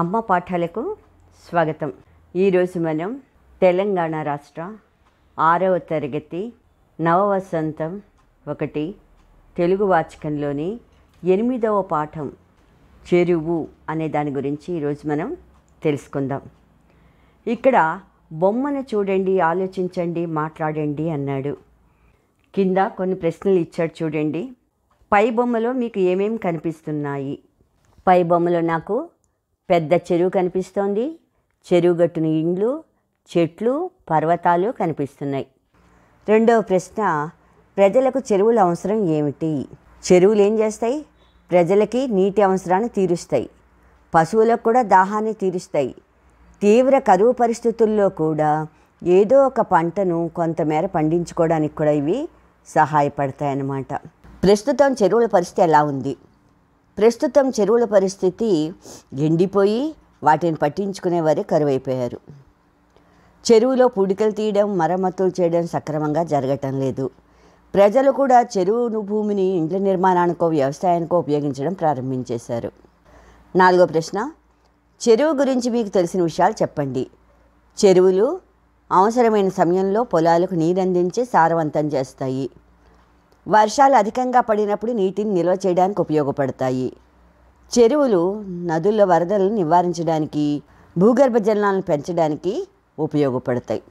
అమ్మ పాఠాలకు స్వాగతం ఈరోజు మనం తెలంగాణ రాష్ట్ర ఆరవ తరగతి నవవసంతం ఒకటి తెలుగు వాచకంలోని ఎనిమిదవ పాఠం చెరువు అనే దాని గురించి ఈరోజు మనం తెలుసుకుందాం ఇక్కడ బొమ్మను చూడండి ఆలోచించండి మాట్లాడండి అన్నాడు కింద కొన్ని ప్రశ్నలు ఇచ్చాడు చూడండి పై బొమ్మలో మీకు ఏమేమి కనిపిస్తున్నాయి పై బొమ్మలో నాకు పెద్ద చెరువు కనిపిస్తోంది చెరువు గట్టున ఇండ్లు చెట్లు పర్వతాలు కనిపిస్తున్నాయి రెండవ ప్రశ్న ప్రజలకు చెరువుల అవసరం ఏమిటి చెరువులు ఏం చేస్తాయి ప్రజలకి నీటి అవసరాన్ని తీరుస్తాయి పశువులకు కూడా దాహాన్ని తీరుస్తాయి తీవ్ర కరువు పరిస్థితుల్లో కూడా ఏదో ఒక పంటను కొంతమేర పండించుకోవడానికి కూడా ఇవి సహాయపడతాయన్నమాట ప్రస్తుతం చెరువుల పరిస్థితి ఎలా ఉంది ప్రస్తుతం చెరువుల పరిస్థితి ఎండిపోయి వాటిని పట్టించుకునే వారే కరువైపోయారు చెరువులో పుడికలు తీయడం మరమ్మతులు చేయడం సక్రమంగా జరగటం లేదు ప్రజలు కూడా చెరువును భూమిని ఇండ్ల నిర్మాణానికో వ్యవసాయానికో ఉపయోగించడం ప్రారంభించేశారు నాలుగో ప్రశ్న చెరువు గురించి మీకు తెలిసిన విషయాలు చెప్పండి చెరువులు అవసరమైన సమయంలో పొలాలకు నీరందించి సారవంతం చేస్తాయి వర్షాలు అధికంగా పడినప్పుడు నీటిని నిల్వ చేయడానికి ఉపయోగపడతాయి చెరువులు నదుల వరదలను నివారించడానికి భూగర్భ జలాలను పెంచడానికి ఉపయోగపడతాయి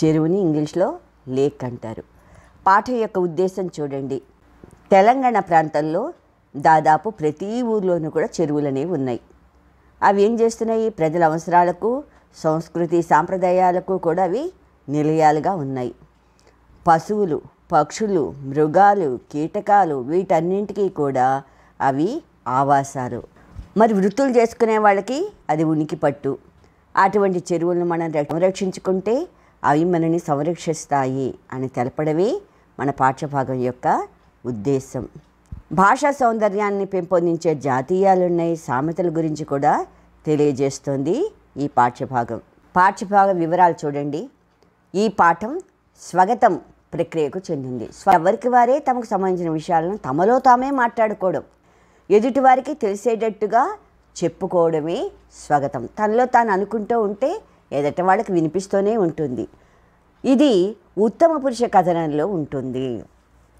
చెరువుని ఇంగ్లీష్లో లేక్ అంటారు పాఠం యొక్క ఉద్దేశం చూడండి తెలంగాణ ప్రాంతంలో దాదాపు ప్రతి ఊర్లోనూ కూడా చెరువులు అనేవి ఉన్నాయి అవి ఏం చేస్తున్నాయి ప్రజల అవసరాలకు సంస్కృతి సాంప్రదాయాలకు కూడా అవి నిలయాలుగా ఉన్నాయి పశువులు పక్షులు మృగాలు కీటకాలు వీటన్నింటికీ కూడా అవి ఆవాసాలు మరి వృత్తులు చేసుకునే వాళ్ళకి అది ఉనికి పట్టు అటువంటి చెరువులను మనం సంరక్షించుకుంటే అవి మనని సంరక్షిస్తాయి అని తెలపడమే మన పాఠ్యభాగం యొక్క ఉద్దేశం భాషా సౌందర్యాన్ని పెంపొందించే జాతీయాలున్నాయి సామెతల గురించి కూడా తెలియజేస్తోంది ఈ పాఠ్యభాగం పాఠ్యభాగం వివరాలు చూడండి ఈ పాఠం స్వాగతం ప్రక్రియకు చెందింది ఎవరికి వారే తమకు సంబంధించిన విషయాలను తమలో తామే మాట్లాడుకోవడం ఎదుటివారికి తెలిసేటట్టుగా చెప్పుకోవడమే స్వాగతం తనలో తాను అనుకుంటూ ఉంటే ఎదట వాళ్ళకి వినిపిస్తూనే ఉంటుంది ఇది ఉత్తమ పురుష కథనంలో ఉంటుంది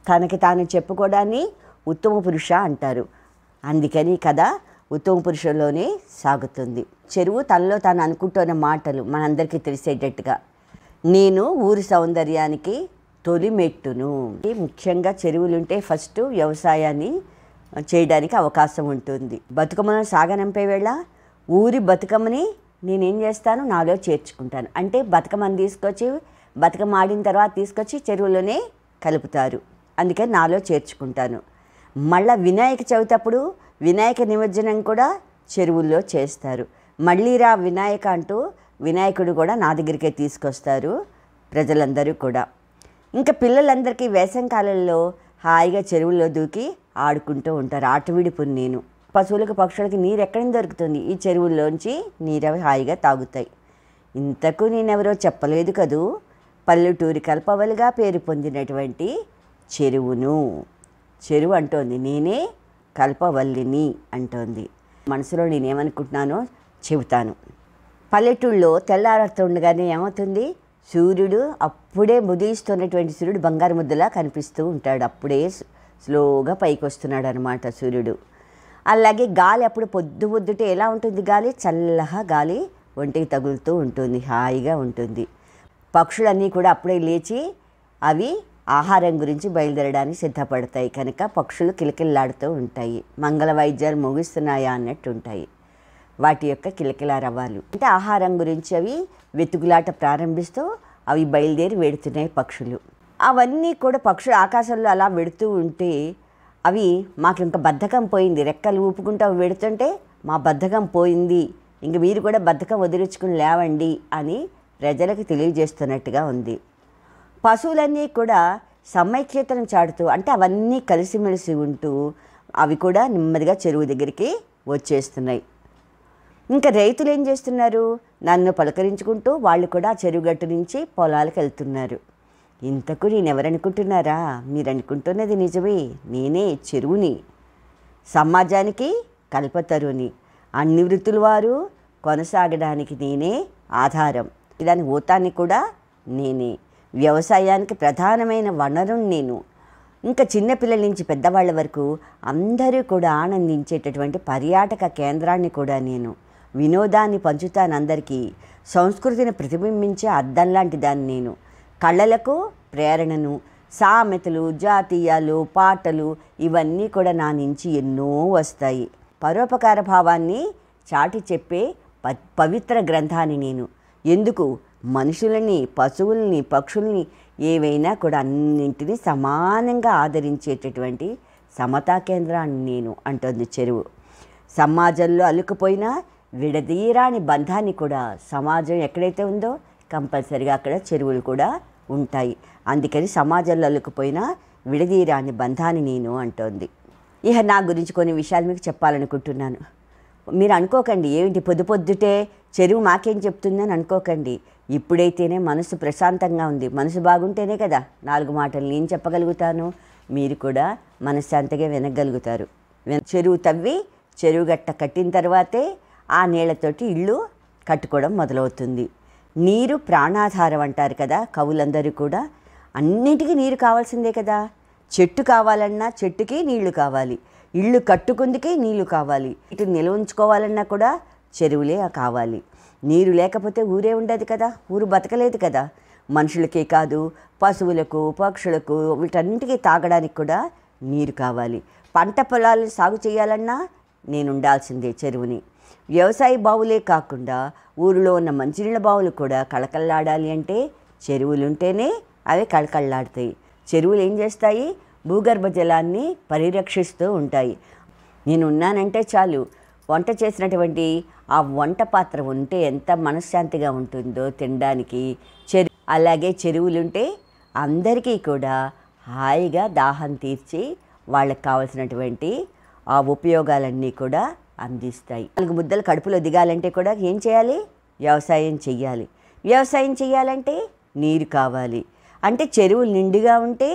తనకి తాను చెప్పుకోవడాన్ని ఉత్తమ పురుష అంటారు అందుకని కథ ఉత్తమ పురుషంలోనే సాగుతుంది చెరువు తనలో తాను అనుకుంటున్న మాటలు మనందరికీ తెలిసేటట్టుగా నేను ఊరి సౌందర్యానికి తొలిమెట్టును ముఖ్యంగా చెరువులుంటే ఫస్ట్ వ్యవసాయాన్ని చేయడానికి అవకాశం ఉంటుంది బతుకమ్మను సాగనంపే వేళ ఊరి బతుకమ్మని నేనేం చేస్తాను నాలో చేర్చుకుంటాను అంటే బతుకమ్మని తీసుకొచ్చి బతుకమ్మ ఆడిన తర్వాత తీసుకొచ్చి చెరువులోనే కలుపుతారు అందుకే నాలో చేర్చుకుంటాను మళ్ళీ వినాయక చవితప్పుడు వినాయక నిమజ్జనం కూడా చెరువుల్లో చేస్తారు మళ్ళీ రా వినాయక అంటూ వినాయకుడు కూడా నా దగ్గరికే తీసుకొస్తారు ప్రజలందరూ కూడా ఇంకా పిల్లలందరికీ వేసంకాలంలో హాయిగా చెరువుల్లో దూకి ఆడుకుంటూ ఉంటారు ఆటవిడిపుని నేను పశువులకు పక్షులకి నీరు ఎక్కడ దొరుకుతుంది ఈ చెరువుల్లోంచి నీరవి హాయిగా తాగుతాయి ఇంతకు నేనెవరో చెప్పలేదు కదూ పల్లెటూరి కల్పవలుగా పేరు పొందినటువంటి చెరువును చెరువు అంటోంది నేనే కల్పవల్లిని అంటోంది మనసులో నేనేమనుకుంటున్నానో చెబుతాను పల్లెటూళ్ళలో తెల్లారుతుండగానే ఏమవుతుంది సూర్యుడు అప్పుడే ముదిస్తున్నటువంటి సూర్యుడు బంగారు ముద్దలా కనిపిస్తూ ఉంటాడు అప్పుడే స్లోగా పైకి వస్తున్నాడు అనమాట సూర్యుడు అలాగే గాలి అప్పుడు పొద్దు పొద్దుటే ఎలా ఉంటుంది గాలి చల్లగా గాలి ఒంటికి తగులుతూ ఉంటుంది హాయిగా ఉంటుంది పక్షులన్నీ కూడా అప్పుడే లేచి అవి ఆహారం గురించి బయలుదేరడానికి సిద్ధపడతాయి కనుక పక్షులు కిలకిల్లాడుతూ ఉంటాయి మంగళ వైద్యాలు ముగిస్తున్నాయా అన్నట్టు ఉంటాయి వాటి యొక్క కిలకిల రవాలు అంటే ఆహారం గురించి అవి వెతుకులాట ప్రారంభిస్తూ అవి బయలుదేరి వెడుతున్నాయి పక్షులు అవన్నీ కూడా పక్షులు ఆకాశంలో అలా వెడుతూ ఉంటే అవి మాకు ఇంకా బద్ధకం పోయింది రెక్కలు ఊపుకుంటూ అవి వెడుతుంటే మా బద్ధకం పోయింది ఇంక మీరు కూడా బద్ధకం వదిలించుకుని లేవండి అని ప్రజలకు తెలియజేస్తున్నట్టుగా ఉంది పశువులన్నీ కూడా సమైక్యతను చాటుతూ అంటే అవన్నీ కలిసిమెలిసి ఉంటూ అవి కూడా నెమ్మదిగా చెరువు దగ్గరికి వచ్చేస్తున్నాయి ఇంకా రైతులు ఏం చేస్తున్నారు నన్ను పలకరించుకుంటూ వాళ్ళు కూడా చెరువుగట్టు నుంచి పొలాలకు వెళ్తున్నారు ఇంతకు నేనెవరనుకుంటున్నారా మీరనుకుంటున్నది నిజమే నేనే చెరువుని సమాజానికి కల్పతరుని అన్ని వృత్తుల వారు కొనసాగడానికి నేనే ఆధారం దాని ఊతాన్ని కూడా నేనే వ్యవసాయానికి ప్రధానమైన వనరు నేను ఇంకా చిన్నపిల్లల నుంచి పెద్దవాళ్ళ వరకు అందరూ కూడా ఆనందించేటటువంటి పర్యాటక కేంద్రాన్ని కూడా నేను వినోదాన్ని పంచుతానందరికీ సంస్కృతిని ప్రతిబింబించే అద్దం లాంటి దాన్ని నేను కళ్ళలకు ప్రేరణను సామెతలు జాతీయాలు పాటలు ఇవన్నీ కూడా నా నుంచి ఎన్నో వస్తాయి పరోపకార భావాన్ని చాటి చెప్పే ప పవిత్ర గ్రంథాన్ని నేను ఎందుకు మనుషులని పశువుల్ని పక్షుల్ని ఏవైనా కూడా అన్నింటినీ సమానంగా ఆదరించేటటువంటి సమతా కేంద్రాన్ని నేను అంటుంది చెరువు సమాజంలో అలుకుపోయినా విడదీరాని బంధాన్ని కూడా సమాజం ఎక్కడైతే ఉందో కంపల్సరిగా అక్కడ చెరువులు కూడా ఉంటాయి అందుకని సమాజంలోకి పోయినా విడదీరాని బంధాన్ని నేను అంటోంది ఇక నా గురించి కొన్ని విషయాలు మీకు చెప్పాలనుకుంటున్నాను మీరు అనుకోకండి ఏమిటి పొద్దు పొద్దుటే చెరువు మాకేం చెప్తుందని అనుకోకండి ఇప్పుడైతేనే మనసు ప్రశాంతంగా ఉంది మనసు బాగుంటేనే కదా నాలుగు మాటలు నేను చెప్పగలుగుతాను మీరు కూడా మనశ్శాంతిగా వినగలుగుతారు చెరువు తవ్వి చెరువు గట్ట కట్టిన తర్వాతే ఆ నీళ్లతోటి ఇళ్ళు కట్టుకోవడం మొదలవుతుంది నీరు ప్రాణాధారం అంటారు కదా కవులందరూ కూడా అన్నిటికీ నీరు కావాల్సిందే కదా చెట్టు కావాలన్నా చెట్టుకి నీళ్లు కావాలి ఇళ్ళు కట్టుకుందుకే నీళ్లు కావాలి ఇటు నిల్వ ఉంచుకోవాలన్నా కూడా చెరువులే కావాలి నీరు లేకపోతే ఊరే ఉండదు కదా ఊరు బతకలేదు కదా మనుషులకే కాదు పశువులకు పక్షులకు వీటన్నిటికీ తాగడానికి కూడా నీరు కావాలి పంట పొలాలు సాగు చేయాలన్నా నేనుండాల్సిందే చెరువుని వ్యవసాయ బావులే కాకుండా ఊరిలో ఉన్న మంచినీళ్ళ బావులు కూడా కళకళలాడాలి అంటే చెరువులుంటేనే అవి కళకళలాడతాయి చెరువులు ఏం చేస్తాయి భూగర్భ జలాన్ని పరిరక్షిస్తూ ఉంటాయి నేను ఉన్నానంటే చాలు వంట చేసినటువంటి ఆ వంట పాత్ర ఉంటే ఎంత మనశ్శాంతిగా ఉంటుందో తినడానికి చెరు అలాగే చెరువులుంటే అందరికీ కూడా హాయిగా దాహం తీర్చి వాళ్ళకి కావలసినటువంటి ఆ ఉపయోగాలన్నీ కూడా అందిస్తాయి నాలుగు ముద్దలు కడుపులో దిగాలంటే కూడా ఏం చేయాలి వ్యవసాయం చెయ్యాలి వ్యవసాయం చేయాలంటే నీరు కావాలి అంటే చెరువులు నిండుగా ఉంటే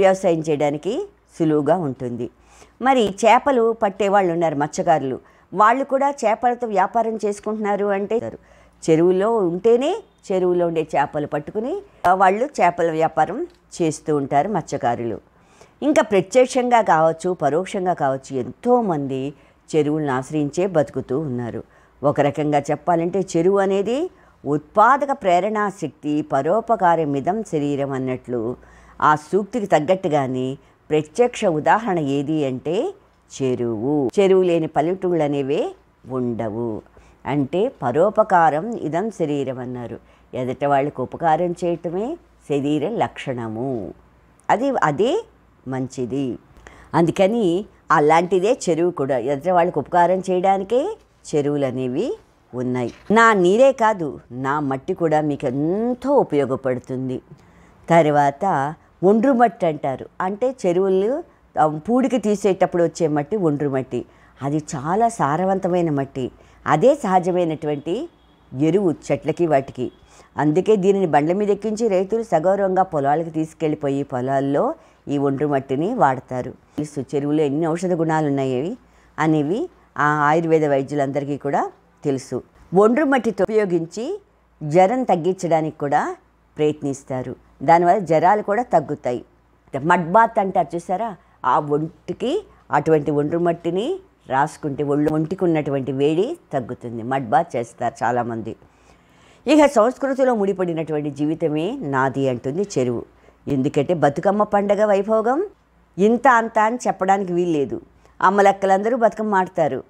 వ్యవసాయం చేయడానికి సులువుగా ఉంటుంది మరి చేపలు పట్టేవాళ్ళు ఉన్నారు మత్స్యకారులు వాళ్ళు కూడా చేపలతో వ్యాపారం చేసుకుంటున్నారు అంటే చెరువులో ఉంటేనే చెరువులో ఉండే చేపలు పట్టుకుని వాళ్ళు చేపల వ్యాపారం చేస్తూ ఉంటారు మత్స్యకారులు ఇంకా ప్రత్యక్షంగా కావచ్చు పరోక్షంగా కావచ్చు ఎంతోమంది చెరువులను ఆశ్రయించే బతుకుతూ ఉన్నారు ఒక రకంగా చెప్పాలంటే చెరువు అనేది ఉత్పాదక ప్రేరణా శక్తి మిదం శరీరం అన్నట్లు ఆ సూక్తికి తగ్గట్టుగానే ప్రత్యక్ష ఉదాహరణ ఏది అంటే చెరువు చెరువు లేని పల్లెటూళ్ళు అనేవే ఉండవు అంటే పరోపకారం ఇదం శరీరం అన్నారు ఎదట వాళ్ళకు ఉపకారం చేయటమే శరీర లక్షణము అది అదే మంచిది అందుకని అలాంటిదే చెరువు కూడా ఎదుట వాళ్ళకి ఉపకారం చేయడానికే చెరువులు అనేవి ఉన్నాయి నా నీరే కాదు నా మట్టి కూడా మీకు ఎంతో ఉపయోగపడుతుంది తర్వాత ఒండ్రు మట్టి అంటారు అంటే చెరువులు పూడికి తీసేటప్పుడు వచ్చే మట్టి ఒండ్రు మట్టి అది చాలా సారవంతమైన మట్టి అదే సహజమైనటువంటి ఎరువు చెట్లకి వాటికి అందుకే దీనిని బండ్ల మీద ఎక్కించి రైతులు సగౌరవంగా పొలాలకు తీసుకెళ్ళిపోయి పొలాల్లో ఈ ఒండ్రు మట్టిని వాడతారు తెలుసు చెరువులో ఎన్ని ఔషధ గుణాలు ఉన్నాయి అనేవి ఆ ఆయుర్వేద వైద్యులందరికీ కూడా తెలుసు ఒండ్రు మట్టితో ఉపయోగించి జ్వరం తగ్గించడానికి కూడా ప్రయత్నిస్తారు దానివల్ల జ్వరాలు కూడా తగ్గుతాయి మడ్బాత్ అంటారు చూసారా ఆ ఒంటికి అటువంటి ఒండ్రు మట్టిని రాసుకుంటే ఒళ్ళు ఒంటికి ఉన్నటువంటి వేడి తగ్గుతుంది మడ్బాత్ చేస్తారు చాలామంది ఇక సంస్కృతిలో ముడిపడినటువంటి జీవితమే నాది అంటుంది చెరువు ఎందుకంటే బతుకమ్మ పండగ వైభోగం ఇంత అంత అని చెప్పడానికి వీల్లేదు అమ్మలక్కలందరూ బతుకమ్మ ఆడతారు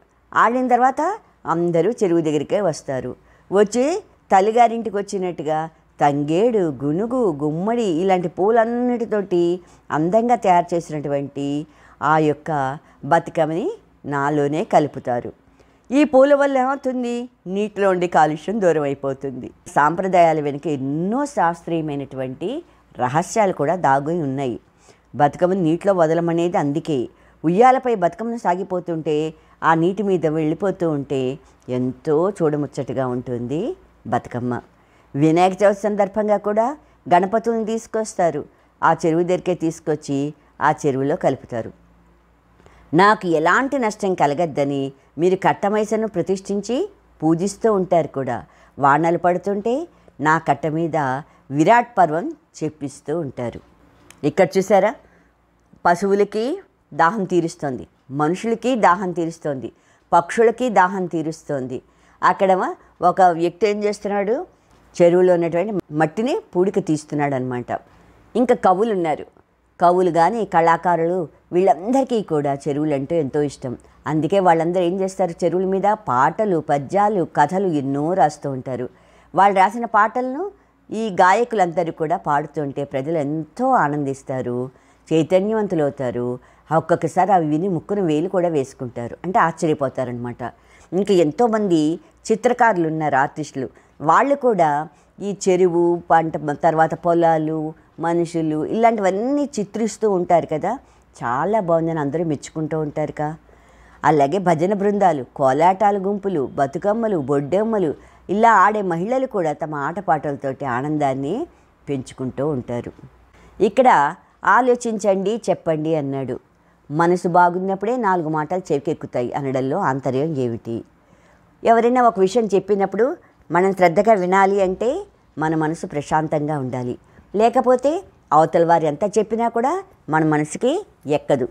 ఆడిన తర్వాత అందరూ చెరువు దగ్గరికే వస్తారు వచ్చి తల్లిగారింటికి వచ్చినట్టుగా తంగేడు గునుగు గుమ్మడి ఇలాంటి పూలన్నిటితోటి అందంగా తయారు చేసినటువంటి ఆ యొక్క బతుకమ్మని నాలోనే కలుపుతారు ఈ పూల వల్ల ఏమవుతుంది నీటిలో ఉండి కాలుష్యం దూరం అయిపోతుంది సాంప్రదాయాల వెనుక ఎన్నో శాస్త్రీయమైనటువంటి రహస్యాలు కూడా దాగి ఉన్నాయి బతుకమ్మను నీటిలో వదలమనేది అందుకే ఉయ్యాలపై బతుకమ్మను సాగిపోతుంటే ఆ నీటి మీద వెళ్ళిపోతూ ఉంటే ఎంతో చూడముచ్చటగా ఉంటుంది బతుకమ్మ వినాయక చవితి సందర్భంగా కూడా గణపతుల్ని తీసుకొస్తారు ఆ చెరువు దగ్గరికే తీసుకొచ్చి ఆ చెరువులో కలుపుతారు నాకు ఎలాంటి నష్టం కలగద్దని మీరు కట్టమైసను ప్రతిష్ఠించి పూజిస్తూ ఉంటారు కూడా వానలు పడుతుంటే నా కట్ట మీద విరాట్ పర్వం చెప్పిస్తూ ఉంటారు ఇక్కడ చూసారా పశువులకి దాహం తీరుస్తుంది మనుషులకి దాహం తీరుస్తుంది పక్షులకి దాహం తీరుస్తుంది అక్కడ ఒక వ్యక్తి ఏం చేస్తున్నాడు చెరువులో ఉన్నటువంటి మట్టిని పూడిక తీస్తున్నాడు అనమాట ఇంకా కవులు ఉన్నారు కవులు కానీ కళాకారులు వీళ్ళందరికీ కూడా చెరువులు అంటే ఎంతో ఇష్టం అందుకే వాళ్ళందరూ ఏం చేస్తారు చెరువుల మీద పాటలు పద్యాలు కథలు ఎన్నో రాస్తూ ఉంటారు వాళ్ళు రాసిన పాటలను ఈ గాయకులందరూ కూడా పాడుతుంటే ప్రజలు ఎంతో ఆనందిస్తారు చైతన్యవంతులవుతారు ఒక్కొక్కసారి అవి విని ముక్కును వేలు కూడా వేసుకుంటారు అంటే ఆశ్చర్యపోతారనమాట ఇంకా ఎంతోమంది చిత్రకారులు ఉన్నారు ఆర్టిస్టులు వాళ్ళు కూడా ఈ చెరువు పంట తర్వాత పొలాలు మనుషులు ఇలాంటివన్నీ చిత్రిస్తూ ఉంటారు కదా చాలా బాగుందని అందరూ మెచ్చుకుంటూ ఉంటారు కా అలాగే భజన బృందాలు కోలాటాల గుంపులు బతుకమ్మలు బొడ్డెమ్మలు ఇలా ఆడే మహిళలు కూడా తమ ఆటపాటలతోటి ఆనందాన్ని పెంచుకుంటూ ఉంటారు ఇక్కడ ఆలోచించండి చెప్పండి అన్నాడు మనసు బాగున్నప్పుడే నాలుగు మాటలు చెవికెక్కుతాయి అనడంలో ఆంతర్యం ఏమిటి ఎవరైనా ఒక విషయం చెప్పినప్పుడు మనం శ్రద్ధగా వినాలి అంటే మన మనసు ప్రశాంతంగా ఉండాలి లేకపోతే అవతల వారు ఎంత చెప్పినా కూడా మన మనసుకి ఎక్కదు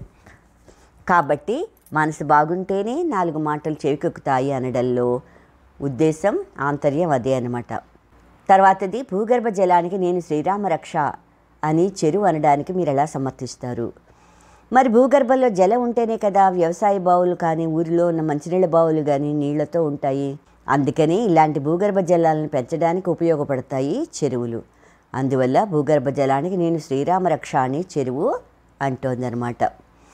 కాబట్టి మనసు బాగుంటేనే నాలుగు మాటలు చెవికెక్కుతాయి అనడంలో ఉద్దేశం ఆంతర్యం అదే అనమాట తర్వాతది భూగర్భ జలానికి నేను శ్రీరామ రక్ష అని చెరువు అనడానికి మీరు ఎలా సమర్థిస్తారు మరి భూగర్భంలో జలం ఉంటేనే కదా వ్యవసాయ బావులు కానీ ఊరిలో ఉన్న మంచినీళ్ళ బావులు కానీ నీళ్లతో ఉంటాయి అందుకని ఇలాంటి భూగర్భ జలాలను పెంచడానికి ఉపయోగపడతాయి చెరువులు అందువల్ల భూగర్భ జలానికి నేను శ్రీరామ రక్ష అని చెరువు అంటోందనమాట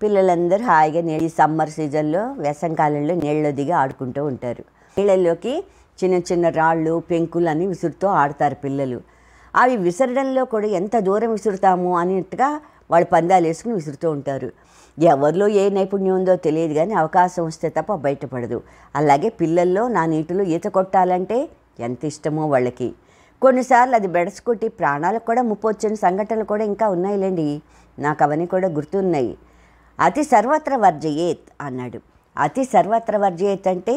పిల్లలందరూ హాయిగా నీళ్ళు సమ్మర్ సీజన్లో వేసంకాలంలో నీళ్ళలో దిగి ఆడుకుంటూ ఉంటారు నీళ్ళల్లోకి చిన్న చిన్న రాళ్ళు పెంకులు అని విసురుతూ ఆడతారు పిల్లలు అవి విసరడంలో కూడా ఎంత దూరం విసురుతాము అన్నట్టుగా వాళ్ళు పందాలు వేసుకుని విసురుతూ ఉంటారు ఎవరిలో ఏ నైపుణ్యం ఉందో తెలియదు కానీ అవకాశం వస్తే తప్ప బయటపడదు అలాగే పిల్లల్లో నా నీటిలో ఈత కొట్టాలంటే ఎంత ఇష్టమో వాళ్ళకి కొన్నిసార్లు అది బెడసుకొట్టి ప్రాణాలకు కూడా ముప్పు సంఘటనలు కూడా ఇంకా ఉన్నాయిలేండి నాకు అవన్నీ కూడా గుర్తున్నాయి అతి సర్వత్ర వర్జయేత్ అన్నాడు అతి సర్వత్ర వర్జయేత్ అంటే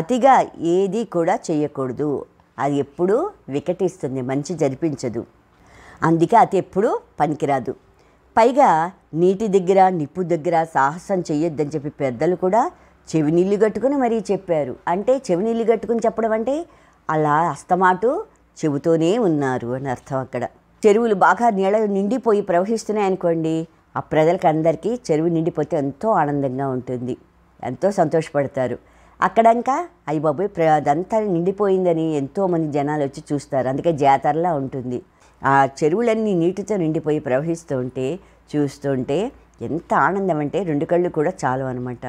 అతిగా ఏది కూడా చేయకూడదు అది ఎప్పుడూ వికటిస్తుంది మంచి జరిపించదు అందుకే అది ఎప్పుడూ పనికిరాదు పైగా నీటి దగ్గర నిప్పు దగ్గర సాహసం చేయొద్దని చెప్పి పెద్దలు కూడా చెవి నీళ్ళు కట్టుకుని మరీ చెప్పారు అంటే చెవి నీళ్ళు కట్టుకుని చెప్పడం అంటే అలా అస్తమాటు చెబుతూనే ఉన్నారు అని అర్థం అక్కడ చెరువులు బాగా నీళ్ళ నిండిపోయి ప్రవహిస్తున్నాయి అనుకోండి ఆ ప్రజలకు అందరికీ చెరువు నిండిపోతే ఎంతో ఆనందంగా ఉంటుంది ఎంతో సంతోషపడతారు అక్కడంక అయ్యి బాబోయ్ అదంతా నిండిపోయిందని ఎంతోమంది జనాలు వచ్చి చూస్తారు అందుకే జాతరలా ఉంటుంది ఆ చెరువులన్నీ నీటితో నిండిపోయి ప్రవహిస్తూ ఉంటే చూస్తుంటే ఎంత ఆనందం అంటే రెండు కళ్ళు కూడా చాలు అనమాట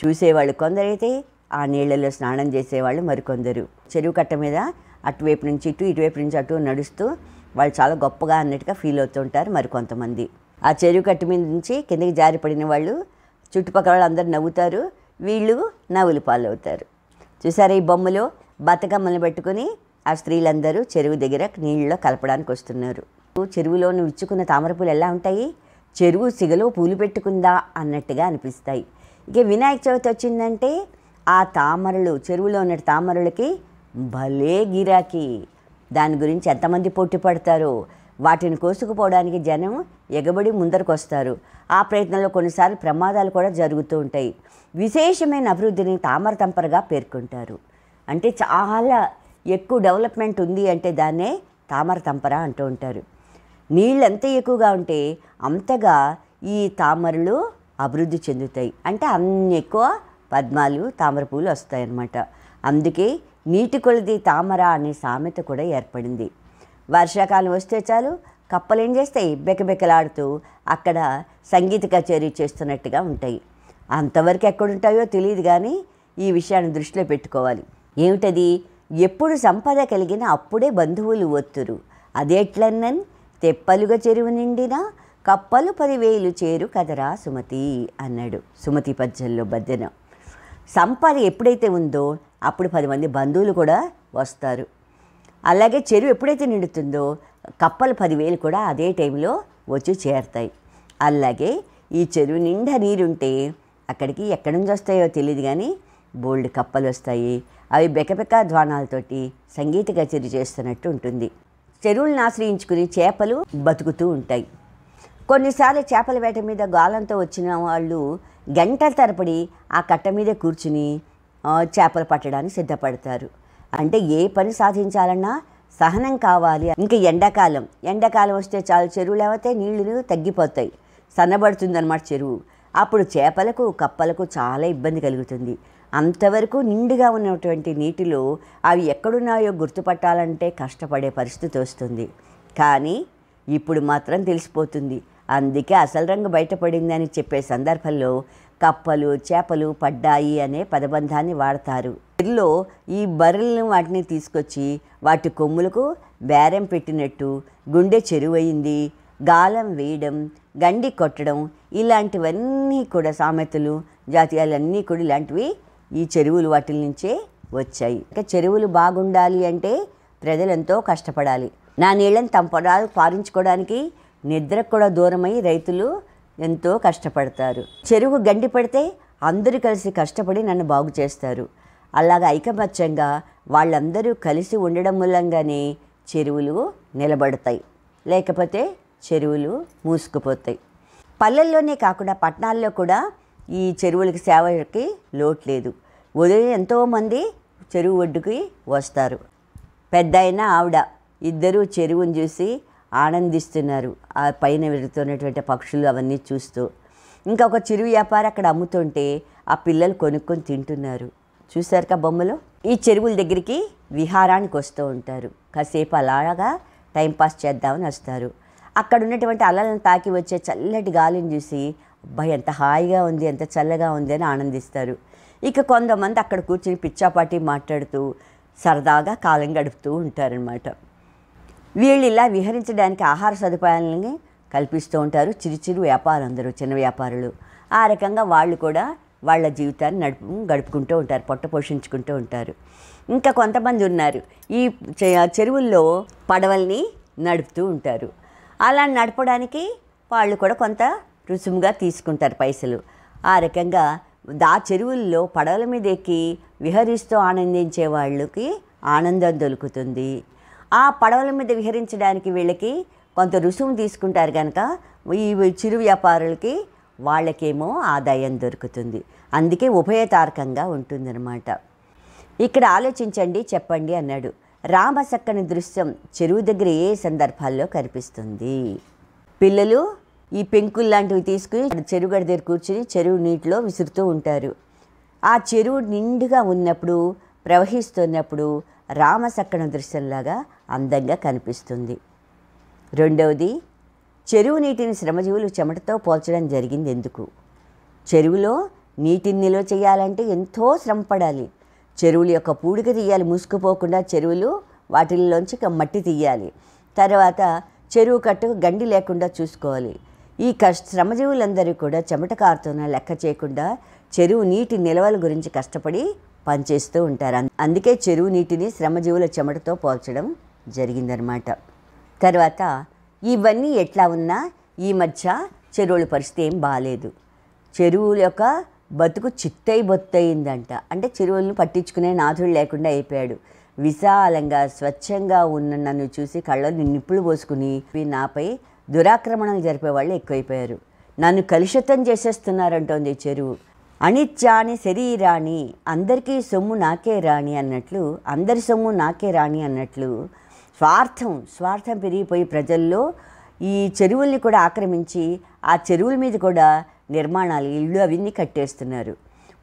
చూసేవాళ్ళు కొందరైతే ఆ నీళ్ళలో స్నానం చేసేవాళ్ళు మరికొందరు చెరువు కట్ట మీద అటువైపు నుంచి ఇటు ఇటువైపు నుంచి అటు నడుస్తూ వాళ్ళు చాలా గొప్పగా అన్నట్టుగా ఫీల్ అవుతుంటారు మరికొంతమంది ఆ చెరువు కట్ట మీద నుంచి కిందకి జారిపడిన వాళ్ళు చుట్టుపక్కల వాళ్ళు అందరు నవ్వుతారు వీళ్ళు నవ్వులు పాలవుతారు చూసారా ఈ బొమ్మలో బతకమ్మలు పెట్టుకుని ఆ స్త్రీలందరూ చెరువు దగ్గర నీళ్ళలో కలపడానికి వస్తున్నారు చెరువులోని విచ్చుకున్న తామరపూలు ఎలా ఉంటాయి చెరువు సిగలో పూలు పెట్టుకుందా అన్నట్టుగా అనిపిస్తాయి ఇక వినాయక చవితి వచ్చిందంటే ఆ తామరలు చెరువులో ఉన్న తామరలకి భలే గిరాకీ దాని గురించి ఎంతమంది పోటీ పడతారో వాటిని కోసుకుపోవడానికి జనం ఎగబడి ముందరకు వస్తారు ఆ ప్రయత్నంలో కొన్నిసార్లు ప్రమాదాలు కూడా జరుగుతూ ఉంటాయి విశేషమైన అభివృద్ధిని తామరతంపరగా పేర్కొంటారు అంటే చాలా ఎక్కువ డెవలప్మెంట్ ఉంది అంటే దాన్నే తామరతంపర అంటూ ఉంటారు నీళ్ళు ఎంత ఎక్కువగా ఉంటే అంతగా ఈ తామరలు అభివృద్ధి చెందుతాయి అంటే అన్ని ఎక్కువ పద్మాలు తామర పూలు వస్తాయన్నమాట అందుకే నీటి కొలది తామర అనే సామెత కూడా ఏర్పడింది వర్షాకాలం వస్తే చాలు కప్పలు ఏం చేస్తాయి బెకబెకలాడుతూ అక్కడ సంగీత కచేరీ చేస్తున్నట్టుగా ఉంటాయి అంతవరకు ఎక్కడుంటాయో తెలియదు కానీ ఈ విషయాన్ని దృష్టిలో పెట్టుకోవాలి ఏమిటది ఎప్పుడు సంపద కలిగిన అప్పుడే బంధువులు ఒత్తురు అదేట్లన్నన్ తెప్పలుగా చెరువు నిండినా కప్పలు పదివేలు చేరు కదరా సుమతి అన్నాడు సుమతి పద్యంలో బద్దెన సంపద ఎప్పుడైతే ఉందో అప్పుడు పది మంది బంధువులు కూడా వస్తారు అలాగే చెరువు ఎప్పుడైతే నిండుతుందో కప్పలు పదివేలు కూడా అదే టైంలో వచ్చి చేరతాయి అలాగే ఈ చెరువు నిండా నీరుంటే అక్కడికి ఎక్కడి నుంచి వస్తాయో తెలియదు కానీ బోల్డ్ కప్పలు వస్తాయి అవి బెకబెక ధ్వానాలతోటి సంగీత కచేరీ చేస్తున్నట్టు ఉంటుంది చెరువులను ఆశ్రయించుకుని చేపలు బతుకుతూ ఉంటాయి కొన్నిసార్లు చేపల వేట మీద గాలంతో వచ్చిన వాళ్ళు గంటల తరపడి ఆ కట్ట మీద కూర్చుని చేపలు పట్టడానికి సిద్ధపడతారు అంటే ఏ పని సాధించాలన్నా సహనం కావాలి ఇంకా ఎండాకాలం ఎండాకాలం వస్తే చాలు చెరువులు ఏవైతే నీళ్లు తగ్గిపోతాయి అన్నమాట చెరువు అప్పుడు చేపలకు కప్పలకు చాలా ఇబ్బంది కలుగుతుంది అంతవరకు నిండుగా ఉన్నటువంటి నీటిలో అవి ఎక్కడున్నాయో గుర్తుపట్టాలంటే కష్టపడే పరిస్థితి వస్తుంది కానీ ఇప్పుడు మాత్రం తెలిసిపోతుంది అందుకే అసలు రంగు బయటపడిందని చెప్పే సందర్భంలో కప్పలు చేపలు పడ్డాయి అనే పదబంధాన్ని వాడతారు ఇల్లో ఈ బర్రెలను వాటిని తీసుకొచ్చి వాటి కొమ్ములకు బేరం పెట్టినట్టు గుండె చెరువయింది గాలం వేయడం గండి కొట్టడం ఇలాంటివన్నీ కూడా సామెతలు జాతీయాలన్నీ కూడా ఇలాంటివి ఈ చెరువులు వాటి నుంచే వచ్చాయి ఇంకా చెరువులు బాగుండాలి అంటే ఎంతో కష్టపడాలి నా నీళ్ళని తమ పొలాలు పారించుకోవడానికి నిద్ర కూడా దూరమై రైతులు ఎంతో కష్టపడతారు చెరువు గండి పడితే అందరూ కలిసి కష్టపడి నన్ను బాగు చేస్తారు అలాగ ఐకమత్యంగా వాళ్ళందరూ కలిసి ఉండడం మూలంగానే చెరువులు నిలబడతాయి లేకపోతే చెరువులు మూసుకుపోతాయి పల్లెల్లోనే కాకుండా పట్టణాల్లో కూడా ఈ చెరువులకి సేవకి లోటు లేదు ఉదయం ఎంతోమంది చెరువు ఒడ్డుకి వస్తారు పెద్ద అయిన ఆవిడ ఇద్దరూ చెరువును చూసి ఆనందిస్తున్నారు ఆ పైన వెళుతున్నటువంటి పక్షులు అవన్నీ చూస్తూ ఇంకా ఒక చిరు వ్యాపారం అక్కడ అమ్ముతుంటే ఆ పిల్లలు కొనుక్కొని తింటున్నారు చూశారు కా బొమ్మలు ఈ చెరువుల దగ్గరికి విహారానికి వస్తూ ఉంటారు కాసేపు అలాగా టైంపాస్ చేద్దామని వస్తారు అక్కడ ఉన్నటువంటి అలలను తాకి వచ్చే చల్లటి గాలిని చూసి అబ్బాయి ఎంత హాయిగా ఉంది ఎంత చల్లగా ఉంది అని ఆనందిస్తారు ఇక కొంతమంది అక్కడ కూర్చుని పిచ్చాపాటి మాట్లాడుతూ సరదాగా కాలం గడుపుతూ ఉంటారనమాట వీళ్ళు ఇలా విహరించడానికి ఆహార సదుపాయాలని కల్పిస్తూ ఉంటారు చిరు చిరుచిరు అందరూ చిన్న వ్యాపారులు ఆ రకంగా వాళ్ళు కూడా వాళ్ళ జీవితాన్ని నడుపు గడుపుకుంటూ ఉంటారు పొట్ట పోషించుకుంటూ ఉంటారు ఇంకా కొంతమంది ఉన్నారు ఈ చెరువుల్లో పడవల్ని నడుపుతూ ఉంటారు అలా నడపడానికి వాళ్ళు కూడా కొంత రుసుముగా తీసుకుంటారు పైసలు ఆ రకంగా ఆ చెరువుల్లో పడవల మీద ఎక్కి విహరిస్తూ ఆనందించే వాళ్ళకి ఆనందం దొరుకుతుంది ఆ పడవల మీద విహరించడానికి వీళ్ళకి కొంత రుసుము తీసుకుంటారు కనుక ఈ చిరు వ్యాపారులకి వాళ్ళకేమో ఆదాయం దొరుకుతుంది అందుకే ఉభయతారకంగా ఉంటుందన్నమాట ఇక్కడ ఆలోచించండి చెప్పండి అన్నాడు రామసక్కని దృశ్యం చెరువు దగ్గర ఏ సందర్భాల్లో కనిపిస్తుంది పిల్లలు ఈ పెంకులు లాంటివి తీసుకుని చెరువు గడి దగ్గర కూర్చుని చెరువు నీటిలో విసురుతూ ఉంటారు ఆ చెరువు నిండుగా ఉన్నప్పుడు ప్రవహిస్తున్నప్పుడు రామసక్కన దృశ్యంలాగా అందంగా కనిపిస్తుంది రెండవది చెరువు నీటిని శ్రమజీవులు చెమటతో పోల్చడం జరిగింది ఎందుకు చెరువులో నీటిని నిల్వ చేయాలంటే ఎంతో శ్రమపడాలి చెరువుల యొక్క పూడిక తీయాలి మూసుకుపోకుండా చెరువులు వాటిల్లోంచి మట్టి తీయాలి తర్వాత చెరువు కట్టుకు గండి లేకుండా చూసుకోవాలి ఈ కష్ట శ్రమజీవులందరూ కూడా చెమట కారుతున్న లెక్క చేయకుండా చెరువు నీటి నిల్వల గురించి కష్టపడి పనిచేస్తూ ఉంటారు అందుకే చెరువు నీటిని శ్రమజీవుల చెమటతో పోల్చడం జరిగిందనమాట తర్వాత ఇవన్నీ ఎట్లా ఉన్నా ఈ మధ్య చెరువుల పరిస్థితి ఏం బాగాలేదు చెరువుల యొక్క బతుకు చిత్తై బొత్తయిందంట అంటే చెరువులను పట్టించుకునే నాథుడు లేకుండా అయిపోయాడు విశాలంగా స్వచ్ఛంగా ఉన్న నన్ను చూసి కళ్ళని నిప్పులు పోసుకుని నాపై దురాక్రమణలు జరిపే వాళ్ళు ఎక్కువైపోయారు నన్ను కలుషితం చేసేస్తున్నారంటోంది చెరువు అనిత్యాని శరీరాణి అందరికీ సొమ్ము నాకే రాణి అన్నట్లు అందరి సొమ్ము నాకే రాణి అన్నట్లు స్వార్థం స్వార్థం పెరిగిపోయి ప్రజల్లో ఈ చెరువుల్ని కూడా ఆక్రమించి ఆ చెరువుల మీద కూడా నిర్మాణాలు ఇళ్ళు అవన్నీ కట్టేస్తున్నారు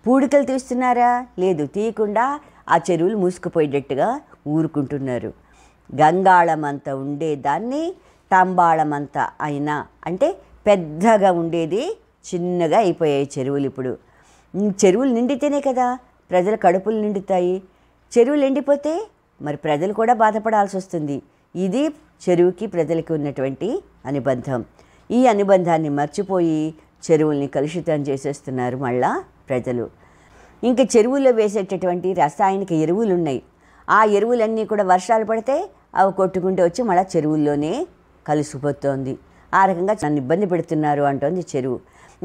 పూడికలు తీస్తున్నారా లేదు తీయకుండా ఆ చెరువులు మూసుకుపోయేటట్టుగా ఊరుకుంటున్నారు గంగాళమంత ఉండేదాన్ని తంబాళమంత అయినా అంటే పెద్దగా ఉండేది చిన్నగా అయిపోయాయి చెరువులు ఇప్పుడు చెరువులు నిండితేనే కదా ప్రజల కడుపులు నిండుతాయి చెరువులు ఎండిపోతే మరి ప్రజలు కూడా బాధపడాల్సి వస్తుంది ఇది చెరువుకి ప్రజలకి ఉన్నటువంటి అనుబంధం ఈ అనుబంధాన్ని మర్చిపోయి చెరువుల్ని కలుషితం చేసేస్తున్నారు మళ్ళా ప్రజలు ఇంకా చెరువుల్లో వేసేటటువంటి రసాయనిక ఎరువులు ఉన్నాయి ఆ ఎరువులన్నీ కూడా వర్షాలు పడితే అవి కొట్టుకుంటూ వచ్చి మళ్ళీ చెరువుల్లోనే కలిసిపోతోంది ఆ రకంగా నన్ను ఇబ్బంది పెడుతున్నారు అంటోంది చెరువు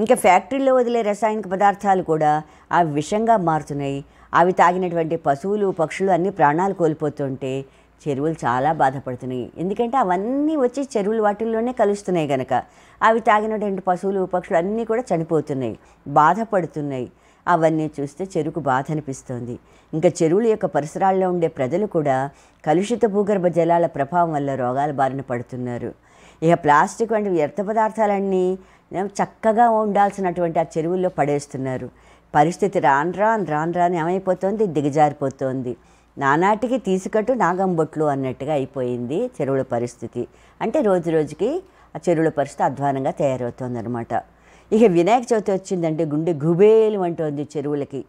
ఇంకా ఫ్యాక్టరీలో వదిలే రసాయనిక పదార్థాలు కూడా అవి విషంగా మారుతున్నాయి అవి తాగినటువంటి పశువులు పక్షులు అన్ని ప్రాణాలు కోల్పోతుంటే చెరువులు చాలా బాధపడుతున్నాయి ఎందుకంటే అవన్నీ వచ్చి చెరువులు వాటిల్లోనే కలుస్తున్నాయి కనుక అవి తాగినటువంటి పశువులు పక్షులు అన్నీ కూడా చనిపోతున్నాయి బాధపడుతున్నాయి అవన్నీ చూస్తే చెరుకు బాధ అనిపిస్తోంది ఇంకా చెరువుల యొక్క పరిసరాల్లో ఉండే ప్రజలు కూడా కలుషిత భూగర్భ జలాల ప్రభావం వల్ల రోగాల బారిన పడుతున్నారు ఇక ప్లాస్టిక్ వంటి వ్యర్థ పదార్థాలన్నీ చక్కగా ఉండాల్సినటువంటి ఆ చెరువుల్లో పడేస్తున్నారు పరిస్థితి రాను రాను రాను రాను ఏమైపోతుంది దిగజారిపోతుంది నానాటికి తీసుకట్టు నాగంబొట్లు అన్నట్టుగా అయిపోయింది చెరువుల పరిస్థితి అంటే రోజు రోజుకి ఆ చెరువుల పరిస్థితి అధ్వానంగా తయారవుతుందన్నమాట ఇక వినాయక చవితి వచ్చిందంటే గుండె గుబేలు అంటుంది చెరువులకి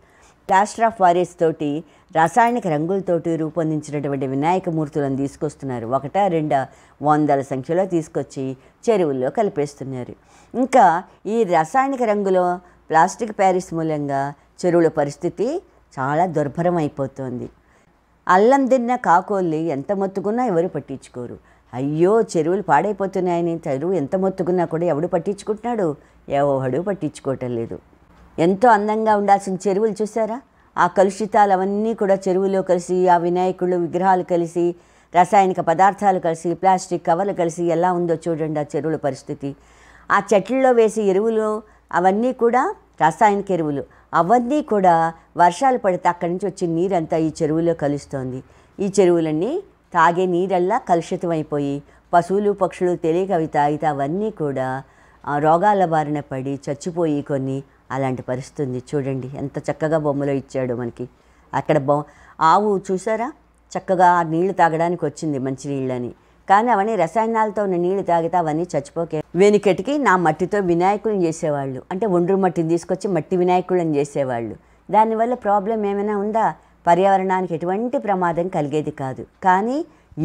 ప్లాస్టర్ ఆఫ్ వారియస్ తోటి రసాయనిక రంగులతోటి రూపొందించినటువంటి వినాయక మూర్తులను తీసుకొస్తున్నారు ఒకట రెండు వందల సంఖ్యలో తీసుకొచ్చి చెరువుల్లో కలిపేస్తున్నారు ఇంకా ఈ రసాయనిక రంగులో ప్లాస్టిక్ ప్యారిస్ మూలంగా చెరువుల పరిస్థితి చాలా దుర్భరం అయిపోతుంది అల్లం దిన్న కాకోళ్ళు ఎంత మొత్తుకున్నా ఎవరు పట్టించుకోరు అయ్యో చెరువులు పాడైపోతున్నాయని చెరువు ఎంత మొత్తుకున్నా కూడా ఎవడు పట్టించుకుంటున్నాడు ఎవడు పట్టించుకోవటం లేదు ఎంతో అందంగా ఉండాల్సిన చెరువులు చూసారా ఆ కలుషితాలు అవన్నీ కూడా చెరువులో కలిసి ఆ వినాయకుడు విగ్రహాలు కలిసి రసాయనిక పదార్థాలు కలిసి ప్లాస్టిక్ కవర్లు కలిసి ఎలా ఉందో చూడండి ఆ చెరువుల పరిస్థితి ఆ చెట్లలో వేసి ఎరువులు అవన్నీ కూడా రసాయనిక ఎరువులు అవన్నీ కూడా వర్షాలు పడితే అక్కడి నుంచి వచ్చే నీరంతా ఈ చెరువులో కలుస్తోంది ఈ చెరువులన్నీ తాగే నీరల్లా కలుషితమైపోయి పశువులు పక్షులు తెలియక అవి తాగితే అవన్నీ కూడా రోగాల బారిన పడి చచ్చిపోయి కొన్ని అలాంటి పరిస్థితుంది చూడండి ఎంత చక్కగా బొమ్మలో ఇచ్చాడు మనకి అక్కడ బొ ఆవు చూసారా చక్కగా నీళ్లు తాగడానికి వచ్చింది మంచి నీళ్ళని కానీ అవన్నీ రసాయనాలతో ఉన్న నీళ్లు తాగితే అవన్నీ చచ్చిపోకే వెనుకటికి నా మట్టితో వినాయకులను చేసేవాళ్ళు అంటే ఒండ్రు మట్టిని తీసుకొచ్చి మట్టి వినాయకులను చేసేవాళ్ళు దానివల్ల ప్రాబ్లం ఏమైనా ఉందా పర్యావరణానికి ఎటువంటి ప్రమాదం కలిగేది కాదు కానీ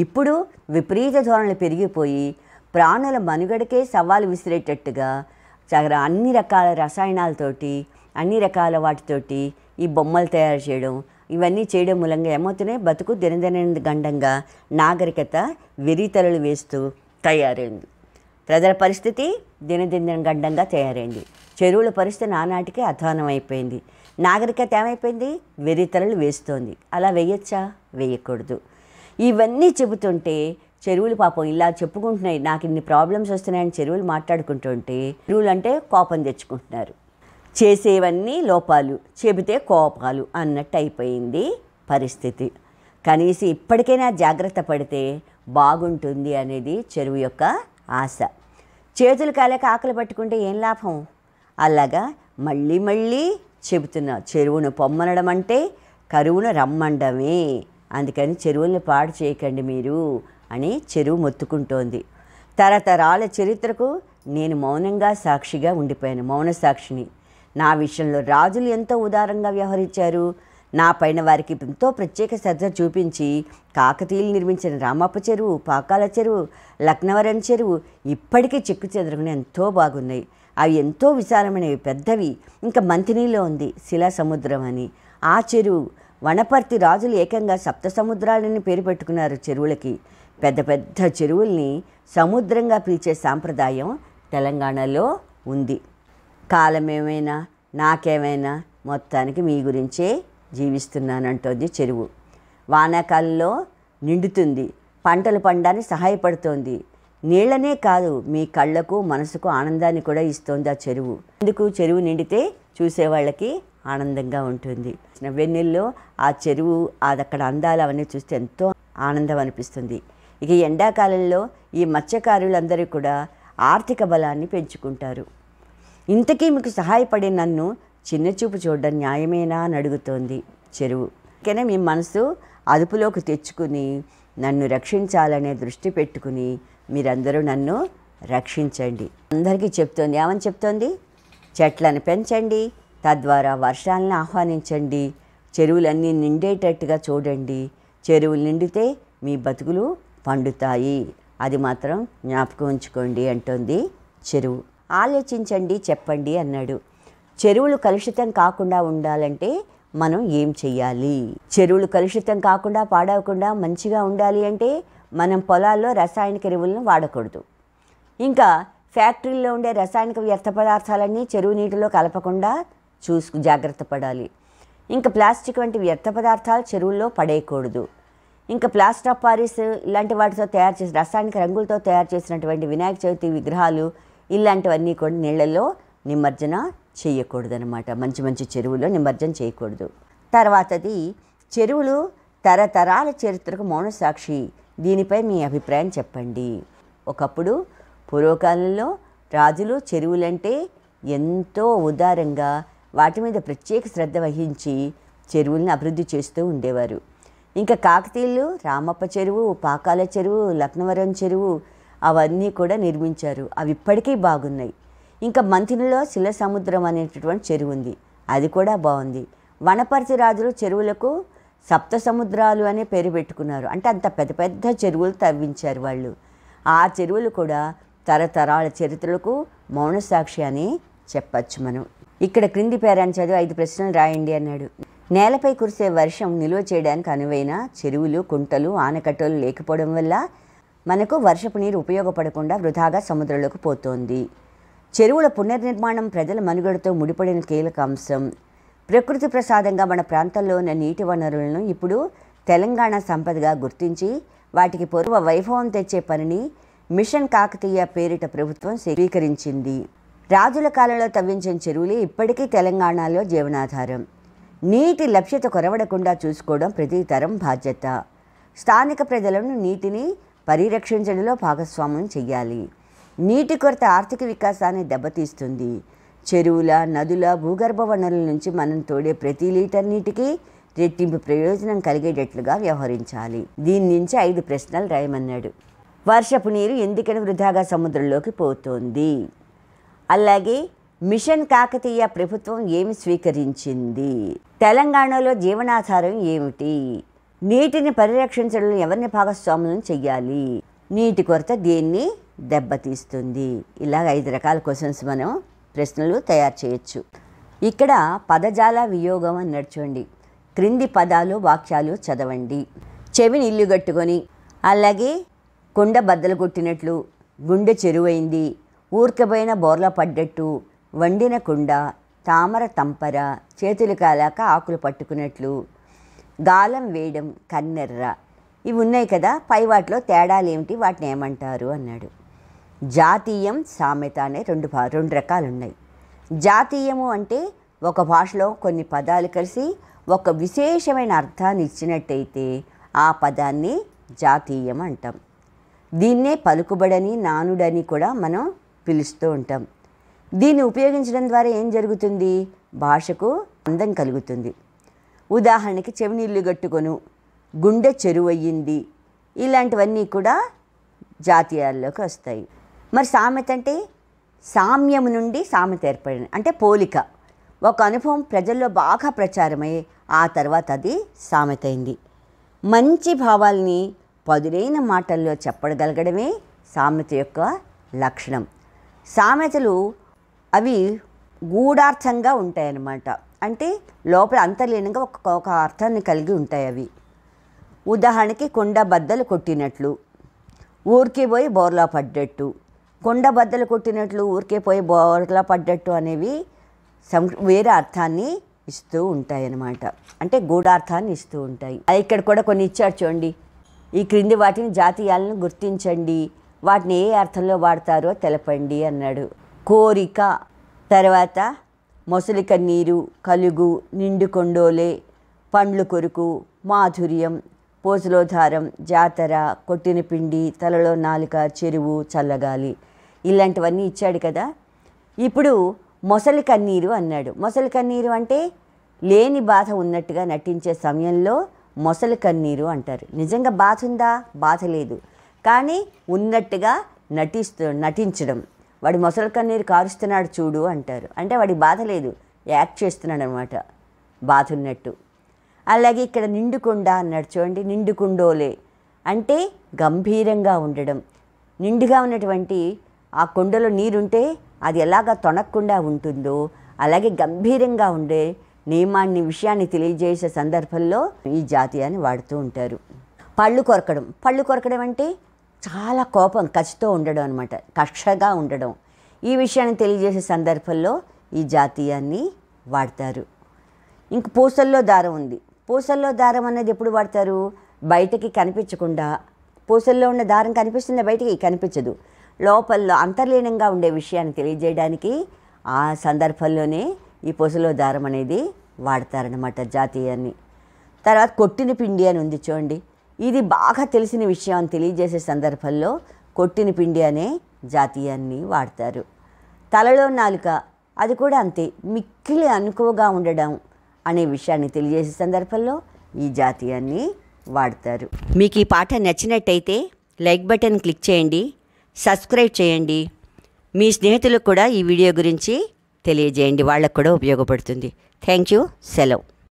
ఇప్పుడు విపరీత ధోరణులు పెరిగిపోయి ప్రాణుల మనుగడకే సవాలు విసిరేటట్టుగా అన్ని రకాల రసాయనాలతోటి అన్ని రకాల వాటితోటి ఈ బొమ్మలు తయారు చేయడం ఇవన్నీ చేయడం మూలంగా ఏమవుతున్నాయి బతుకు దినదిన గండంగా నాగరికత విరితలు వేస్తూ తయారైంది ప్రజల పరిస్థితి దినదిన గండంగా తయారైంది చెరువుల పరిస్థితి నానాటికి అధ్వానం అయిపోయింది నాగరికత ఏమైపోయింది వెరితలు వేస్తోంది అలా వేయచ్చా వేయకూడదు ఇవన్నీ చెబుతుంటే చెరువులు పాపం ఇలా చెప్పుకుంటున్నాయి నాకు ఇన్ని ప్రాబ్లమ్స్ వస్తున్నాయని చెరువులు మాట్లాడుకుంటుంటే చెరువులు అంటే కోపం తెచ్చుకుంటున్నారు చేసేవన్నీ లోపాలు చెబితే కోపాలు అన్నట్టు అయిపోయింది పరిస్థితి కనీసం ఇప్పటికైనా జాగ్రత్త పడితే బాగుంటుంది అనేది చెరువు యొక్క ఆశ చేతులు కాలేక ఆకలి పట్టుకుంటే ఏం లాభం అలాగా మళ్ళీ మళ్ళీ చెబుతున్న చెరువును పొమ్మనడం అంటే కరువును రమ్మండమే అందుకని చెరువుల్ని పాడు చేయకండి మీరు అని చెరువు మొత్తుకుంటోంది తరతరాల చరిత్రకు నేను మౌనంగా సాక్షిగా ఉండిపోయాను మౌన సాక్షిని నా విషయంలో రాజులు ఎంతో ఉదారంగా వ్యవహరించారు నా పైన వారికి ఎంతో ప్రత్యేక శ్రద్ధ చూపించి కాకతీయులు నిర్మించిన రామప్ప చెరువు పాకాల చెరువు లక్నవరం చెరువు ఇప్పటికీ చెక్కు చెదరకుని ఎంతో బాగున్నాయి అవి ఎంతో విశాలమైనవి పెద్దవి ఇంకా మంతినీలో ఉంది శిలా సముద్రం అని ఆ చెరువు వనపర్తి రాజులు ఏకంగా సప్త సముద్రాలని పేరు పెట్టుకున్నారు చెరువులకి పెద్ద పెద్ద చెరువుల్ని సముద్రంగా పిలిచే సాంప్రదాయం తెలంగాణలో ఉంది కాలమేమైనా నాకేమైనా మొత్తానికి మీ గురించే జీవిస్తున్నానంటోంది చెరువు వానాకాలంలో నిండుతుంది పంటలు పండడానికి సహాయపడుతోంది నీళ్లనే కాదు మీ కళ్ళకు మనసుకు ఆనందాన్ని కూడా ఇస్తోంది ఆ చెరువు ఎందుకు చెరువు నిండితే చూసేవాళ్ళకి ఆనందంగా ఉంటుంది వెన్నెల్లో ఆ చెరువు అది అక్కడ అందాలు అవన్నీ చూస్తే ఎంతో ఆనందం అనిపిస్తుంది ఇక ఎండాకాలంలో ఈ మత్స్యకారులందరూ కూడా ఆర్థిక బలాన్ని పెంచుకుంటారు ఇంతకీ మీకు సహాయపడే నన్ను చిన్న చూపు చూడడం న్యాయమేనా అని అడుగుతోంది చెరువు కానీ మీ మనసు అదుపులోకి తెచ్చుకుని నన్ను రక్షించాలనే దృష్టి పెట్టుకుని మీరందరూ నన్ను రక్షించండి అందరికీ చెప్తోంది ఏమని చెప్తోంది చెట్లను పెంచండి తద్వారా వర్షాలను ఆహ్వానించండి చెరువులన్నీ నిండేటట్టుగా చూడండి చెరువులు నిండితే మీ బతుకులు పండుతాయి అది మాత్రం జ్ఞాపకం ఉంచుకోండి అంటోంది చెరువు ఆలోచించండి చెప్పండి అన్నాడు చెరువులు కలుషితం కాకుండా ఉండాలంటే మనం ఏం చెయ్యాలి చెరువులు కలుషితం కాకుండా పాడవకుండా మంచిగా ఉండాలి అంటే మనం పొలాల్లో రసాయనిక ఎరువులను వాడకూడదు ఇంకా ఫ్యాక్టరీల్లో ఉండే రసాయనిక వ్యర్థ పదార్థాలన్నీ చెరువు నీటిలో కలపకుండా చూసుకు జాగ్రత్త పడాలి ఇంకా ప్లాస్టిక్ వంటి వ్యర్థ పదార్థాలు చెరువుల్లో పడేయకూడదు ఇంకా ప్లాస్టర్ ఆఫ్ పారిస్ ఇలాంటి వాటితో తయారు చేసిన రసాయనిక రంగులతో తయారు చేసినటువంటి వినాయక చవితి విగ్రహాలు ఇలాంటివన్నీ కూడా నీళ్ళలో నిమజ్జన చేయకూడదనమాట మంచి మంచి చెరువులో నిమజ్జనం చేయకూడదు తర్వాతది చెరువులు తరతరాల చరిత్రకు మౌన సాక్షి దీనిపై మీ అభిప్రాయం చెప్పండి ఒకప్పుడు పూర్వకాలంలో రాజులు చెరువులంటే ఎంతో ఉదారంగా వాటి మీద ప్రత్యేక శ్రద్ధ వహించి చెరువులను అభివృద్ధి చేస్తూ ఉండేవారు ఇంకా కాకతీయులు రామప్ప చెరువు పాకాల చెరువు లక్నవరం చెరువు అవన్నీ కూడా నిర్మించారు అవి ఇప్పటికీ బాగున్నాయి ఇంకా మంతినిలో శిల సముద్రం అనేటటువంటి చెరువు ఉంది అది కూడా బాగుంది వనపర్తి రాజులు చెరువులకు సప్త సముద్రాలు అనే పేరు పెట్టుకున్నారు అంటే అంత పెద్ద పెద్ద చెరువులు తవ్వించారు వాళ్ళు ఆ చెరువులు కూడా తరతరాల చరిత్రలకు మౌన సాక్షి అని చెప్పచ్చు మనం ఇక్కడ క్రింది పేరాన్ని చదివి ఐదు ప్రశ్నలు రాయండి అన్నాడు నేలపై కురిసే వర్షం నిల్వ చేయడానికి అనువైన చెరువులు కుంటలు ఆనకట్టలు లేకపోవడం వల్ల మనకు వర్షపు నీరు ఉపయోగపడకుండా వృధాగా సముద్రంలోకి పోతోంది చెరువుల పునర్నిర్మాణం ప్రజల మనుగడతో ముడిపడిన కీలక అంశం ప్రకృతి ప్రసాదంగా మన ప్రాంతంలో ఉన్న నీటి వనరులను ఇప్పుడు తెలంగాణ సంపదగా గుర్తించి వాటికి పూర్వ వైభవం తెచ్చే పనిని మిషన్ కాకతీయ పేరిట ప్రభుత్వం స్వీకరించింది రాజుల కాలంలో తవ్వించిన చెరువులు ఇప్పటికీ తెలంగాణలో జీవనాధారం నీటి లభ్యత కొరవడకుండా చూసుకోవడం ప్రతి తరం బాధ్యత స్థానిక ప్రజలను నీటిని పరిరక్షించడంలో భాగస్వామ్యం చెయ్యాలి నీటి కొరత ఆర్థిక వికాసాన్ని దెబ్బతీస్తుంది చెరువుల నదుల భూగర్భ వనరుల నుంచి మనం తోడే ప్రతి లీటర్ నీటికి రెట్టింపు ప్రయోజనం కలిగేటట్లుగా వ్యవహరించాలి దీని నుంచి ఐదు ప్రశ్నలు రాయమన్నాడు వర్షపు నీరు ఎందుకని వృధాగా సముద్రంలోకి పోతోంది అలాగే మిషన్ కాకతీయ ప్రభుత్వం ఏమి స్వీకరించింది తెలంగాణలో జీవనాధారం ఏమిటి నీటిని పరిరక్షించడంలో ఎవరిని భాగస్వాములను చెయ్యాలి నీటి కొరత దేన్ని దెబ్బతీస్తుంది ఇలాగ ఐదు రకాల క్వశ్చన్స్ మనం ప్రశ్నలు తయారు చేయొచ్చు ఇక్కడ పదజాల వియోగం అని నడుచండి క్రింది పదాలు వాక్యాలు చదవండి చెవిని ఇల్లు కట్టుకొని అలాగే కొండ బద్దలు కొట్టినట్లు గుండె చెరువైంది ఊరికపోయిన బోర్ల పడ్డట్టు వండిన కుండ తామర తంపర చేతులు కాలాక ఆకులు పట్టుకున్నట్లు గాలం వేయడం కన్నెర్ర ఇవి ఉన్నాయి కదా పై వాటిలో తేడాలు ఏమిటి వాటిని ఏమంటారు అన్నాడు జాతీయం సామెత అనే రెండు రెండు రకాలు ఉన్నాయి జాతీయము అంటే ఒక భాషలో కొన్ని పదాలు కలిసి ఒక విశేషమైన అర్థాన్ని ఇచ్చినట్టయితే ఆ పదాన్ని జాతీయం అంటాం దీన్నే పలుకుబడని నానుడని కూడా మనం పిలుస్తూ ఉంటాం దీన్ని ఉపయోగించడం ద్వారా ఏం జరుగుతుంది భాషకు అందం కలుగుతుంది ఉదాహరణకి చెవినీళ్ళు కట్టుకొను గుండె చెరువయ్యింది ఇలాంటివన్నీ కూడా జాతీయాల్లోకి వస్తాయి మరి సామెత అంటే సామ్యం నుండి సామెత ఏర్పడింది అంటే పోలిక ఒక అనుభవం ప్రజల్లో బాగా ప్రచారమై ఆ తర్వాత అది సామెతైంది మంచి భావాల్ని పదునైన మాటల్లో చెప్పగలగడమే సామెత యొక్క లక్షణం సామెతలు అవి గూఢార్థంగా ఉంటాయన్నమాట అంటే లోపల అంతర్లీనంగా ఒక ఒక అర్థాన్ని కలిగి ఉంటాయి అవి ఉదాహరణకి కొండ బద్దలు కొట్టినట్లు ఊరికే పోయి బోర్లా పడ్డట్టు కొండ బద్దలు కొట్టినట్లు ఊరికే పోయి బోర్లా పడ్డట్టు అనేవి సం వేరే అర్థాన్ని ఇస్తూ ఉంటాయి అన్నమాట అంటే గూఢార్థాన్ని ఇస్తూ ఉంటాయి అది ఇక్కడ కూడా కొన్ని ఇచ్చారు చూడండి ఈ క్రింది వాటిని జాతీయాలను గుర్తించండి వాటిని ఏ అర్థంలో వాడతారో తెలపండి అన్నాడు కోరిక తర్వాత మొసలి కన్నీరు కలుగు నిండు కొండోలే పండ్లు కొరుకు మాధుర్యం పోసులోధారం జాతర కొట్టిన పిండి తలలో నాలుక చెరువు చల్లగాలి ఇలాంటివన్నీ ఇచ్చాడు కదా ఇప్పుడు మొసలి కన్నీరు అన్నాడు మొసలి కన్నీరు అంటే లేని బాధ ఉన్నట్టుగా నటించే సమయంలో మొసలి కన్నీరు అంటారు నిజంగా బాధ ఉందా బాధ లేదు కానీ ఉన్నట్టుగా నటిస్తూ నటించడం వాడి మొసలి కన్నీరు కారుస్తున్నాడు చూడు అంటారు అంటే వాడికి బాధ లేదు యాక్ట్ చేస్తున్నాడు అనమాట బాధ ఉన్నట్టు అలాగే ఇక్కడ నిండుకుండ అన్నాడు చూడండి నిండుకుండోలే అంటే గంభీరంగా ఉండడం నిండుగా ఉన్నటువంటి ఆ కొండలో నీరుంటే అది ఎలాగ తొనక్కుండా ఉంటుందో అలాగే గంభీరంగా ఉండే నియమాన్ని విషయాన్ని తెలియజేసే సందర్భంలో ఈ జాతీయాన్ని వాడుతూ ఉంటారు పళ్ళు కొరకడం పళ్ళు కొరకడం అంటే చాలా కోపం కచ్చితో ఉండడం అనమాట కక్షగా ఉండడం ఈ విషయాన్ని తెలియజేసే సందర్భంలో ఈ జాతీయాన్ని వాడతారు ఇంక పూసల్లో దారం ఉంది పూసల్లో దారం అనేది ఎప్పుడు వాడతారు బయటకి కనిపించకుండా పూసల్లో ఉన్న దారం కనిపిస్తుంది బయటికి కనిపించదు లోపల్లో అంతర్లీనంగా ఉండే విషయాన్ని తెలియజేయడానికి ఆ సందర్భంలోనే ఈ పూసల్లో దారం అనేది వాడతారనమాట జాతీయాన్ని తర్వాత కొట్టిన పిండి అని ఉంది చూడండి ఇది బాగా తెలిసిన విషయం అని తెలియజేసే సందర్భంలో కొట్టిన పిండి అనే జాతీయాన్ని వాడతారు తలలో నాలుక అది కూడా అంతే మిక్కిలి అనుకువగా ఉండడం అనే విషయాన్ని తెలియజేసే సందర్భంలో ఈ జాతీయాన్ని వాడతారు మీకు ఈ పాట నచ్చినట్టయితే లైక్ బటన్ క్లిక్ చేయండి సబ్స్క్రైబ్ చేయండి మీ స్నేహితులకు కూడా ఈ వీడియో గురించి తెలియజేయండి వాళ్ళకు కూడా ఉపయోగపడుతుంది థ్యాంక్ యూ సెలవు